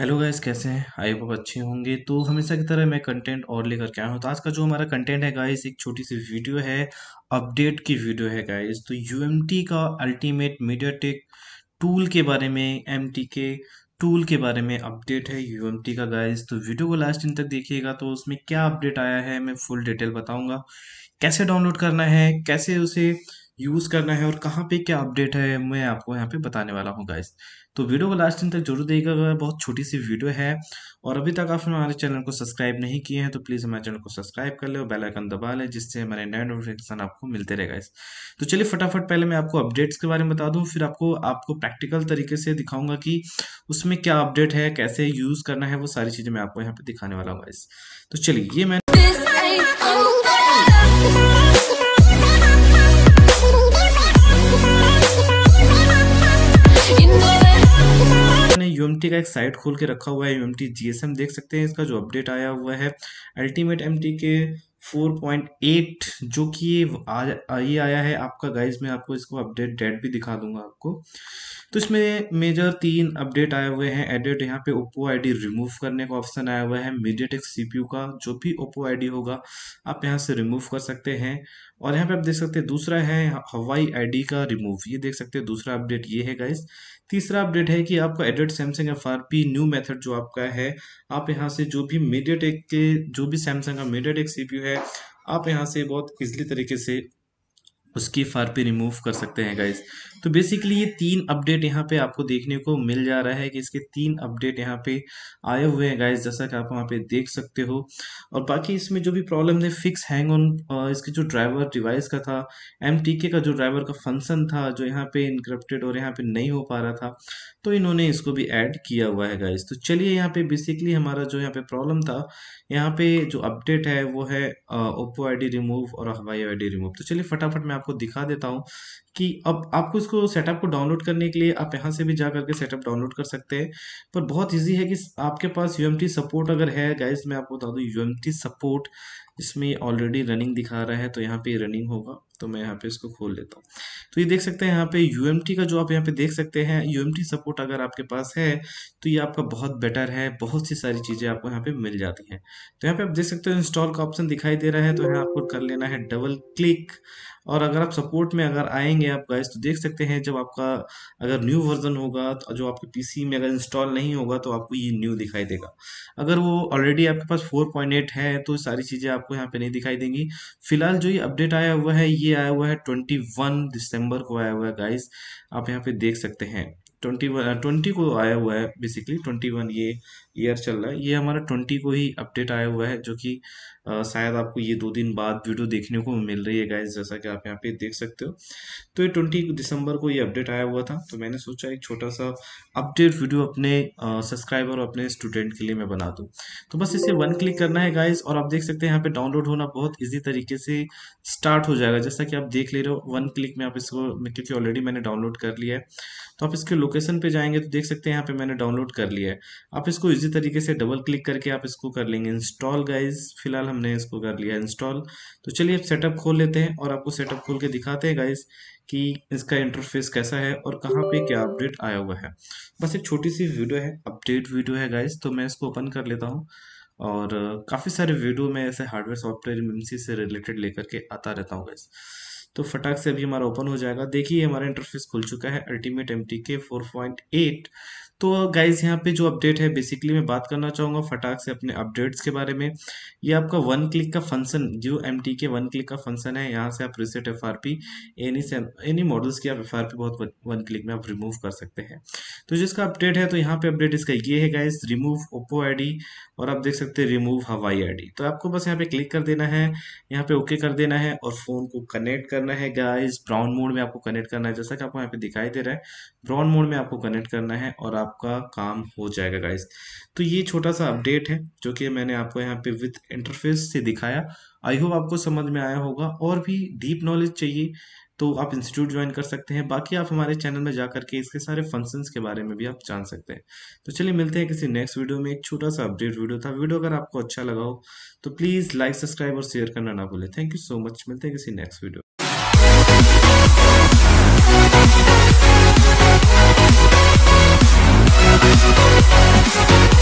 Hello guys कैसे हैं I hope अच्छे होंगे तो हमेशा की तरह मैं कंटेंट और लेकर के आया हूँ तो आज का जो हमारा कंटेंट है गाइस एक छोटी सी वीडियो है अपडेट की वीडियो है गाइस तो यू का अल्टीमेट मीडिया टेक टूल के बारे में एम के टूल के बारे में अपडेट है यू का गाइस तो वीडियो को लास्ट दिन तक देखिएगा तो उसमें क्या अपडेट आया है मैं फुल डिटेल बताऊँगा कैसे डाउनलोड करना है कैसे उसे यूज़ करना है और कहाँ पे क्या अपडेट है मैं आपको यहाँ पे बताने वाला हूँ गाइस तो वीडियो को लास्ट दिन तक जरूर देखिएगा बहुत छोटी सी वीडियो है और अभी तक आपने हमारे चैनल को सब्सक्राइब नहीं किए हैं तो प्लीज़ हमारे चैनल को सब्सक्राइब कर ले और बेलाइकन दबा लें जिससे हमारे नए नोटिफिकेशन आपको मिलते रहेगा इस तो चलिए फटाफट पहले मैं आपको अपडेट्स के बारे में बता दूँ फिर आपको आपको प्रैक्टिकल तरीके से दिखाऊंगा कि उसमें क्या अपडेट है कैसे यूज़ करना है वो सारी चीज़ें मैं आपको यहाँ पर दिखाने वाला हूँ इस तो चलिए ये मैंने एमटी का एक साइट खोल के रखा हुआ है यू एम टी देख सकते हैं इसका जो अपडेट आया हुआ है अल्टीमेट एम के 4.8 जो कि ये आ आया है आपका गाइस मैं आपको इसको अपडेट डेट भी दिखा दूंगा आपको तो इसमें मेजर तीन अपडेट आए हुए हैं एडिट यहाँ पे ओप्पो आईडी रिमूव करने का ऑप्शन आया हुआ है मीडियाटेक सीपीयू का जो भी ओप्पो आईडी होगा आप यहाँ से रिमूव कर सकते हैं और यहाँ पे आप देख सकते हैं दूसरा है हवाई आईडी का रिमूव ये देख सकते हैं दूसरा अपडेट ये है गाइस तीसरा अपडेट है कि आपका added Samsung F R P new method जो आपका है आप यहाँ से जो भी मीडिया टेक के जो भी सैमसंग का मीडिया टेक है आप यहाँ से बहुत इजली तरीके से उसकी फार पे रिमूव कर सकते हैं गाइज तो बेसिकली ये तीन अपडेट यहाँ पे आपको देखने को मिल जा रहा है कि इसके तीन अपडेट यहाँ पे आए हुए हैं गाइज जैसा कि आप वहाँ पे देख सकते हो और बाकी इसमें जो भी प्रॉब्लम है फिक्स हैंग ऑन इसके जो ड्राइवर डिवाइस का था एम का जो ड्राइवर का फंक्शन था जो यहाँ पे इनक्रप्टेड और यहाँ पे नहीं हो पा रहा था तो इन्होंने इसको भी ऐड किया हुआ है गाइज तो चलिए यहाँ पे बेसिकली हमारा जो यहाँ पे प्रॉब्लम था यहाँ पे जो अपडेट है वो है ओप्पो आई रिमूव और हवाई आई रिमूव तो चलिए फटाफट मैं आपको दिखा देता हूँ कि अब आपको इसको सेटअप को डाउनलोड करने के लिए आप यहाँ से भी जा करके सेटअप डाउनलोड कर सकते हैं पर बहुत इजी है कि आपके पास यू सपोर्ट अगर है गाइज मैं आपको बता दूँ यू सपोर्ट इसमें ऑलरेडी रनिंग दिखा रहा है तो यहाँ पे रनिंग होगा तो मैं यहाँ पे इसको खोल लेता हूँ तो ये देख सकते हैं यहाँ पे यू का जो आप यहाँ पे देख सकते हैं यू सपोर्ट अगर आपके पास है तो ये आपका बहुत बेटर है बहुत सी सारी चीज़ें आपको यहाँ पे मिल जाती हैं तो यहाँ पे आप देख सकते हो इंस्टॉल का ऑप्शन दिखाई दे रहा है तो यहाँ आपको कर लेना है डबल क्लिक और अगर आप सपोर्ट में अगर आएंगे देखेंगे आप गाइस तो देख सकते हैं जब आपका अगर न्यू वर्जन होगा तो जो आपके पीसी में अगर इंस्टॉल नहीं होगा तो आपको ये न्यू दिखाई देगा अगर वो ऑलरेडी आपके पास 4.8 है तो सारी चीज़ें आपको यहाँ पे नहीं दिखाई देंगी फिलहाल जो ये अपडेट आया हुआ है ये आया हुआ है ट्वेंटी दिसंबर को आया हुआ है गाइज आप यहाँ पे देख सकते हैं ट्वेंटी वन ट्वेंटी को आया हुआ है बेसिकली ट्वेंटी वन ये ईयर चल रहा है ये हमारा ट्वेंटी को ही अपडेट आया हुआ है जो कि शायद आपको ये दो दिन बाद वीडियो देखने को मिल रही है गाइज जैसा कि आप यहाँ पे देख सकते हो तो ये ट्वेंटी दिसंबर को ये अपडेट आया हुआ था तो मैंने सोचा एक छोटा सा अपडेट वीडियो अपने सब्सक्राइबर और अपने स्टूडेंट के लिए मैं बना दूँ तो बस इसे वन क्लिक करना है गाइज और आप देख सकते हैं यहाँ पे डाउनलोड होना बहुत ईजी तरीके से स्टार्ट हो जाएगा जैसा कि आप देख ले रहे हो वन क्लिक में आप इसको क्योंकि ऑलरेडी मैंने डाउनलोड कर लिया है तो आप इसके लोकेशन पे जाएंगे तो देख सकते हैं यहाँ पे मैंने डाउनलोड कर लिया है आप इसको इजी तरीके से डबल क्लिक करके आप इसको कर लेंगे इंस्टॉल गाइज फिलहाल हमने इसको कर लिया इंस्टॉल तो चलिए आप सेटअप खोल लेते हैं और आपको सेटअप खोल के दिखाते हैं गाइज कि इसका इंटरफेस कैसा है और कहाँ पे क्या अपडेट आया हुआ है बस एक छोटी सी वीडियो है अपडेट वीडियो है गाइज तो मैं इसको ओपन कर लेता हूँ और काफ़ी सारे वीडियो में ऐसे हार्डवेयर सॉफ्टवेयर एम से रिलेटेड लेकर के आता रहता हूँ गाइज तो फटाक से अभी हमारा ओपन हो जाएगा देखिए हमारा इंटरफेस खुल चुका है ultimate M T K four point eight तो गाइज यहाँ पे जो अपडेट है बेसिकली मैं बात करना चाहूंगा फटाक से अपने अपडेट्स के बारे में ये आपका वन क्लिक का फंक्शन जो M T K one click का फंक्शन है यहाँ से आप reset F R P any से एनी मॉडल्स की आप एफ आर पी बहुत वन क्लिक में आप रिमूव कर सकते हैं तो जिसका अपडेट है तो यहाँ पे अपडेट इसका ये है guys remove Oppo I D और आप देख सकते हैं रिमूव हवाई आई डी तो आपको बस यहाँ पे क्लिक कर देना है यहाँ पे ओके कर देना है और फ़ोन को कनेक्ट कर करना है गाइस ब्राउन मोड में आपको कनेक्ट करना है जैसा कि आपको यहाँ पे दिखाई दे रहा है ब्राउन मोड में आपको कनेक्ट करना है और आपका काम हो जाएगा गाइस तो ये छोटा सा अपडेट है जो कि मैंने आपको यहाँ पे विथ इंटरफेस से दिखाया आई होप आपको समझ में आया होगा और भी डीप नॉलेज चाहिए तो आप इंस्टीट्यूट ज्वाइन कर सकते हैं बाकी आप हमारे चैनल में जाकर के इसके सारे फंक्शंस के बारे में भी आप जान सकते हैं तो चलिए मिलते हैं किसी नेक्स्ट वीडियो में एक छोटा सा अपडेट वीडियो था वीडियो अगर आपको अच्छा लगा हो तो प्लीज़ लाइक सब्सक्राइब और शेयर करना ना भूलें थैंक यू सो मच मिलते हैं किसी नेक्स्ट वीडियो Thank you.